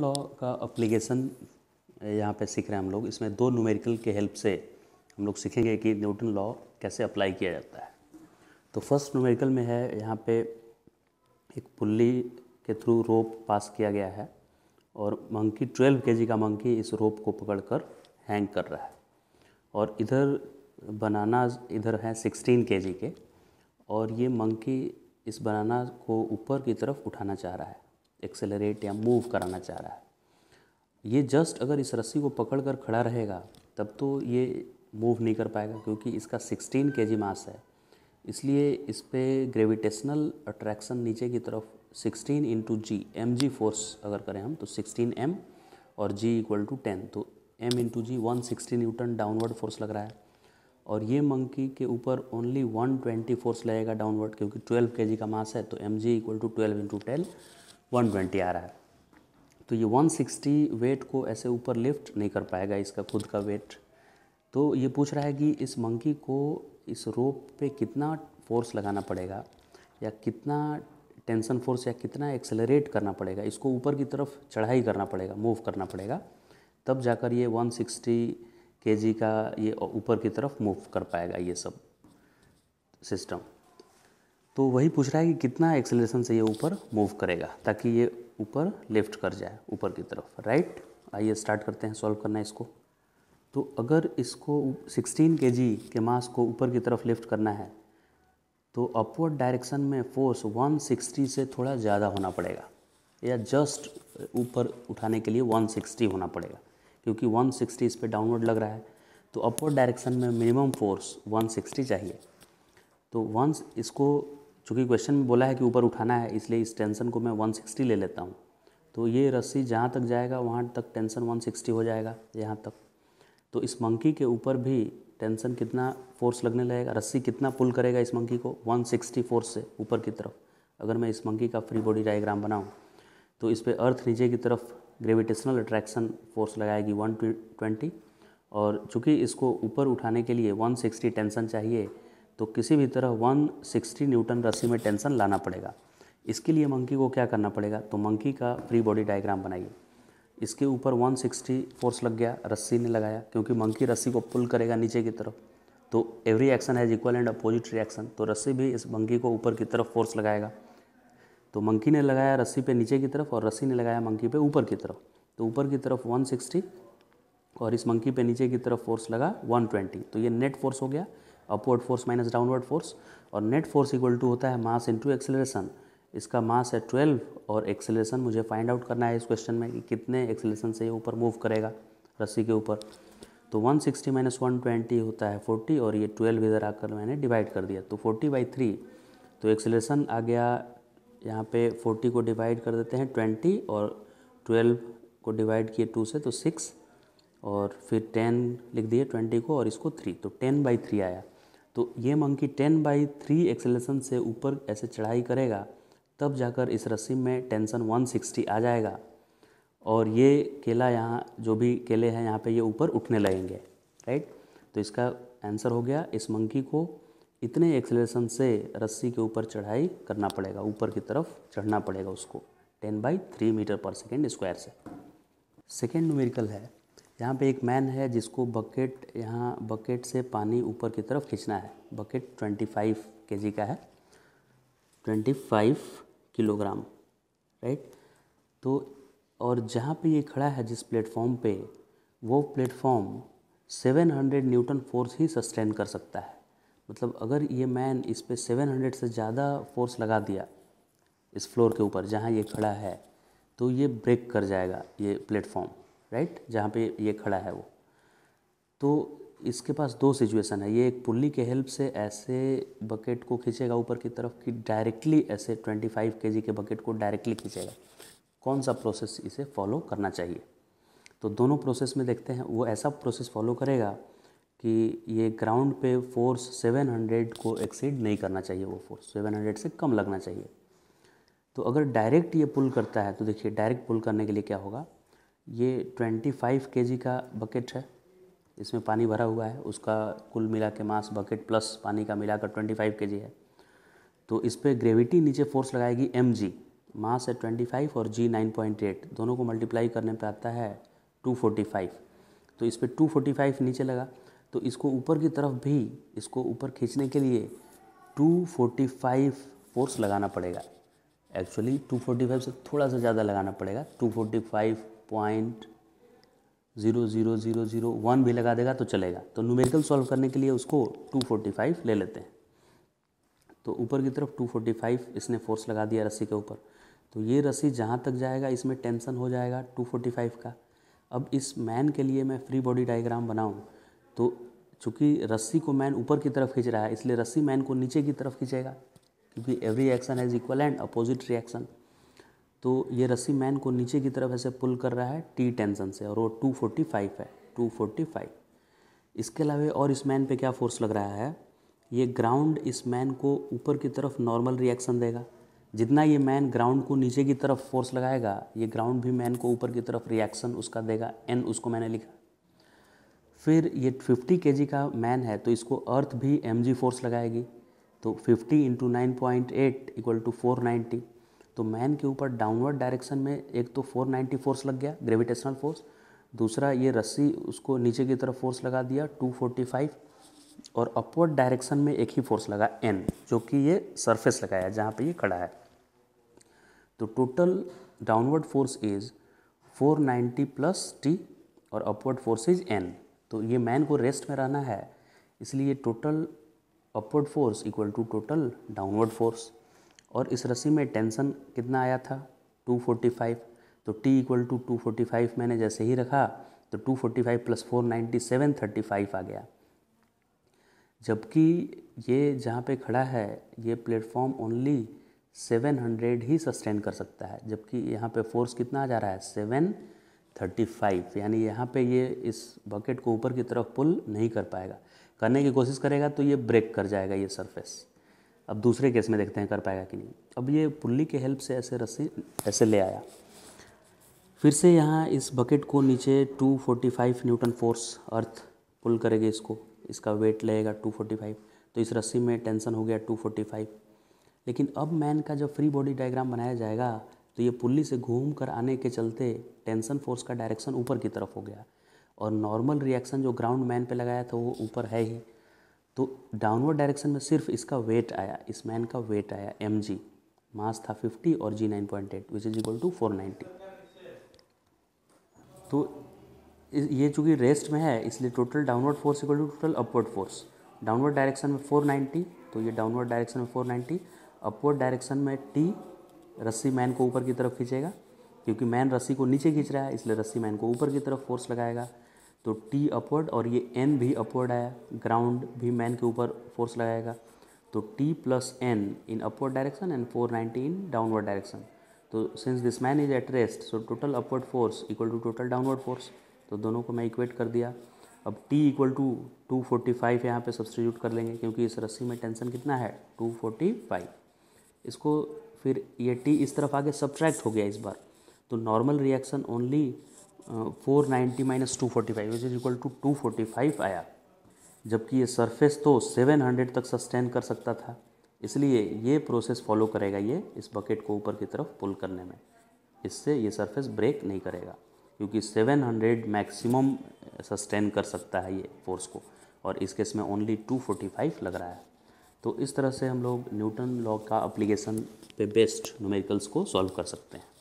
law का application यहाँ पे सीख रहे हैं हम लोग इसमें दो न्यूमेरिकल के हेल्प से हम लोग सीखेंगे कि न्यूटन लॉ कैसे अप्लाई किया जाता है तो फर्स्ट न्यूमेरिकल में है यहाँ पे एक पुल्ली के थ्रू रोप पास किया गया है और मंकी ट्वेल्व के का मंकी इस रोप को पकड़कर हैंग कर रहा है और इधर बनाना इधर हैं सिक्सटीन के के और ये मंकी इस बनाना को ऊपर की तरफ उठाना चाह रहा है एक्सेलरेट या मूव कराना चाह रहा है ये जस्ट अगर इस रस्सी को पकड़ कर खड़ा रहेगा तब तो ये मूव नहीं कर पाएगा क्योंकि इसका 16 के मास है इसलिए इस पर ग्रेविटेशनल अट्रैक्शन नीचे की तरफ 16 into G M G force अगर करें हम तो 16 एम और जी इक्वल टू टेन तो M into G one sixty newton downward force लग रहा है और ये मंकी के ऊपर ओनली 120 फोर्स लगेगा डाउनवर्ड क्योंकि 12 के का मास है तो M G equal to twelve into ten 120 आ रहा है तो ये 160 वेट को ऐसे ऊपर लिफ्ट नहीं कर पाएगा इसका खुद का वेट तो ये पूछ रहा है कि इस मंकी को इस रोप पे कितना फोर्स लगाना पड़ेगा या कितना टेंशन फोर्स या कितना एक्सेलरेट करना पड़ेगा इसको ऊपर की तरफ चढ़ाई करना पड़ेगा मूव करना पड़ेगा तब जाकर ये 160 जी का ये ऊपर की तरफ मूव कर पाएगा ये सब सिस्टम तो वही पूछ रहा है कि कितना एक्सेलरेशन से ये ऊपर मूव करेगा ताकि ये ऊपर लिफ्ट कर जाए ऊपर की तरफ राइट आइए स्टार्ट करते हैं सॉल्व करना इसको तो अगर इसको 16 के जी के मास को ऊपर की तरफ लिफ्ट करना है तो अपवर्ड डायरेक्शन में फोर्स 160 से थोड़ा ज़्यादा होना पड़ेगा या जस्ट ऊपर उठाने के लिए 160 होना पड़ेगा क्योंकि 160 इस पर डाउनवर्ड लग रहा है तो अपवर्ड डायरेक्शन में मिनिमम फोर्स 160 चाहिए तो वंस इसको चूँकि क्वेश्चन में बोला है कि ऊपर उठाना है इसलिए इस टेंशन को मैं 160 ले लेता हूँ तो ये रस्सी जहाँ तक जाएगा वहाँ तक टेंशन 160 हो जाएगा यहाँ तक तो इस मंकी के ऊपर भी टेंशन कितना फोर्स लगने लगेगा रस्सी कितना पुल करेगा इस मंकी को 160 फोर्स से ऊपर की तरफ अगर मैं इस मंकी का फ्री बॉडी डाइग्राम बनाऊँ तो इस पर अर्थ नीचे की तरफ ग्रेविटेशनल अट्रैक्शन फोर्स लगाएगी ट्वेंटी और चूँकि इसको ऊपर उठाने के लिए सिक्सटी टेंशन चाहिए तो किसी भी तरह 160 न्यूटन रस्सी में टेंशन लाना पड़ेगा इसके लिए मंकी को क्या करना पड़ेगा तो मंकी का फ्री बॉडी डायग्राम बनाइए इसके ऊपर 160 फोर्स लग गया रस्सी ने लगाया क्योंकि मंकी रस्सी को पुल करेगा नीचे की तरफ तो every action has equal and opposite reaction तो रस्सी भी इस मंकी को ऊपर की तरफ फोर्स लगाएगा तो मंकी ने लगाया रस्सी पे नीचे की तरफ और रस्सी ने लगाया मंकी पे ऊपर की तरफ तो ऊपर की तरफ 160 और इस मंकी पे नीचे की तरफ फोर्स लगा 120 तो ये नेट फोर्स हो गया upward force minus downward force और नेट फोर्स इक्वल टू होता है मास इनटू एक्सेलरेशन इसका मास है ट्वेल्व और एक्सेलरेशन मुझे फाइंड आउट करना है इस क्वेश्चन में कि कितने एक्सेलरेशन से ये ऊपर मूव करेगा रस्सी के ऊपर तो 160 सिक्सटी माइनस वन होता है 40 और ये 12 इधर आकर मैंने डिवाइड कर दिया तो 40 बाई थ्री तो एक्सेलरेशन आ गया यहाँ पे 40 को डिवाइड कर देते हैं 20 और 12 को डिवाइड किए 2 से तो 6 और फिर 10 लिख दिए 20 को और इसको 3 तो 10 बाई थ्री आया तो ये monkey ten by three acceleration से ऊपर ऐसे चढ़ाई करेगा तब जाकर इस रस्सी में टेंशन 160 आ जाएगा और ये केला यहाँ जो भी केले हैं यहाँ पे ये ऊपर उठने लगेंगे राइट तो इसका आंसर हो गया इस मंकी को इतने एक्सेलेशन से रस्सी के ऊपर चढ़ाई करना पड़ेगा ऊपर की तरफ चढ़ना पड़ेगा उसको ten by three metre per second square से सेकेंड न्यूमेरिकल है यहाँ पे एक मैन है जिसको बकेट यहाँ बकेट से पानी ऊपर की तरफ खींचना है बकेट ट्वेंटी फाइव के जी का है ट्वेंटी फाइव किलोग्राम राइट तो और जहाँ पे ये खड़ा है जिस प्लेटफॉर्म पे वो प्लेटफॉर्म 700 न्यूटन फोर्स ही सस्टेन कर सकता है मतलब अगर ये मैन इस पर सेवन से ज़्यादा फोर्स लगा दिया इस फ्लोर के ऊपर जहाँ ये खड़ा है तो ये ब्रेक कर जाएगा ये प्लेटफॉर्म राइट जहाँ पे ये खड़ा है वो तो इसके पास दो सिचुएशन है ये एक पुल्ली के हेल्प से ऐसे बकेट को खींचेगा ऊपर की तरफ कि डायरेक्टली ऐसे 25 फाइव के बकेट को डायरेक्टली खींचेगा कौन सा प्रोसेस इसे फॉलो करना चाहिए तो दोनों प्रोसेस में देखते हैं वो ऐसा प्रोसेस फॉलो करेगा कि ये ग्राउंड पे फोर्स 700 को एक्सीड नहीं करना चाहिए वो फोर्स 700 से कम लगना चाहिए तो अगर डायरेक्ट ये पुल करता है तो देखिए डायरेक्ट पुल करने के लिए क्या होगा ये 25 केजी का बकेट है इसमें पानी भरा हुआ है उसका कुल मिला के मास बकेट प्लस पानी का मिलाकर 25 केजी है तो इस पर ग्रेविटी नीचे फोर्स लगाएगी एम जी मास है 25 और जी 9.8 दोनों को मल्टीप्लाई करने पर आता है 245 तो इस पर फाइव नीचे लगा तो इसको ऊपर की तरफ भी इसको ऊपर खींचने के लिए 245 फोर्स लगाना पड़ेगा एक्चुअली 245 से थोड़ा सा ज़्यादा लगाना पड़ेगा 245 point zero zero zero zero one भी लगा देगा तो चलेगा तो न्यूमेरिकल सॉल्व करने के लिए उसको टू फोर्टी फाइव ले लेते हैं तो ऊपर की तरफ टू फोर्टी फाइव इसने फोर्स लगा दिया रस्सी के ऊपर तो ये रस्सी जहाँ तक जाएगा इसमें टेंशन हो जाएगा टू फोर्टी फाइव का अब इस मैन के लिए मैं फ्री बॉडी डायग्राम बनाऊँ तो चूँकि रस्सी को मैन ऊपर की तरफ खींच रहा है इसलिए रस्सी मैन को नीचे की तरफ खींचेगा क्योंकि every action has equal and opposite reaction तो ये रस्सी मैन को नीचे की तरफ ऐसे पुल कर रहा है टी टेंशन से और वो टू फोर्टी फाइव है टू फोर्टी फाइव इसके अलावा और इस मैन पे क्या फोर्स लग रहा है ये ग्राउंड इस मैन को ऊपर की तरफ नॉर्मल रिएक्शन देगा जितना ये मैन ग्राउंड को नीचे की तरफ फोर्स लगाएगा ये ग्राउंड भी मैन को ऊपर की तरफ रिएक्शन उसका देगा एन उसको मैंने लिखा फिर ये 50 के का मैन है तो इसको अर्थ भी एम फोर्स लगाएगी तो 50 into nine point eight equal to four ninety तो मैन के ऊपर डाउनवर्ड डायरेक्शन में एक तो 490 फोर्स लग गया ग्रेविटेशनल फोर्स दूसरा ये रस्सी उसको नीचे की तरफ फोर्स लगा दिया 245 और अपवर्ड डायरेक्शन में एक ही फोर्स लगा एन जो कि ये सरफेस लगाया जहाँ पे ये खड़ा है तो total downward force is 490 plus T और अपवर्ड फोर्स इज एन तो ये मैन को रेस्ट में रहना है इसलिए total upward force equal to total downward force और इस रस्सी में टेंसन कितना आया था 245 तो t इक्वल टू टू मैंने जैसे ही रखा तो 245 forty five plus four ninety seven thirty five आ गया जबकि ये जहाँ पे खड़ा है ये प्लेटफॉर्म ओनली 700 ही सस्टेन कर सकता है जबकि यहाँ पे फोर्स कितना आ जा रहा है सेवन थर्टी फाइव यानी यहाँ पे ये इस बकेट को ऊपर की तरफ पुल नहीं कर पाएगा करने की कोशिश करेगा तो ये ब्रेक कर जाएगा ये सरफेस अब दूसरे केस में देखते हैं कर पाएगा कि नहीं अब ये पुल्ली के हेल्प से ऐसे रस्सी ऐसे ले आया फिर से यहाँ इस बकेट को नीचे 245 न्यूटन फोर्स अर्थ पुल करेगी इसको इसका वेट लगेगा 245 तो इस रस्सी में टेंशन हो गया 245 लेकिन अब मैन का जब फ्री बॉडी डायग्राम बनाया जाएगा तो ये पुल्ली से घूम कर आने के चलते टेंशन फोर्स का डायरेक्शन ऊपर की तरफ हो गया और नॉर्मल रिएक्शन जो ग्राउंड मैन पे लगाया था वो ऊपर है ही तो डाउनवर्ड डायरेक्शन में सिर्फ इसका वेट आया इस मैन का वेट आया एम जी मास था 50 और G 9.8 point eight which is equal to ninety तो ये चूँकि रेस्ट में है इसलिए total downward force equal to total upward force downward direction में 490 तो ये डाउनवर्ड डायरेक्शन में 490 अपवर्ड डायरेक्शन में टी रस्सी मैन को ऊपर की तरफ खींचेगा क्योंकि मैन रस्सी को नीचे खींच रहा है इसलिए रस्सी मैन को ऊपर की तरफ फोर्स लगाएगा तो टी अपवर्ड और ये एन भी अपवर्ड आया ग्राउंड भी मैन के ऊपर फोर्स लगाएगा तो T plus N in upward direction and four ninety in downward direction तो since this man is at rest so total upward force equal to total downward force तो दोनों को मैं इक्वेट कर दिया अब t equal to two forty five यहाँ पर सब्सटीट्यूट कर लेंगे क्योंकि इस रस्सी में टेंशन कितना है टू फोर्टी फाइव इसको फिर ये t इस तरफ आगे सब्ट्रैक्ट हो गया इस बार तो normal reaction only four ninety minus two forty five is equal to two forty five आया जबकि ये सरफेस तो सेवन हंड्रेड तक सस्टेन कर सकता था इसलिए ये प्रोसेस फॉलो करेगा ये इस बकेट को ऊपर की तरफ पुल करने में इससे ये सरफेस ब्रेक नहीं करेगा क्योंकि सेवन हंड्रेड मैक्सिमम सस्टेन कर सकता है ये फोर्स को और इस केस में ओनली टू फोर्टी फाइव लग रहा है तो इस तरह से हम लोग न्यूटन लॉ का अप्लीकेशन पे बेस्ड न्यूमेरिकल्स को सॉल्व कर सकते हैं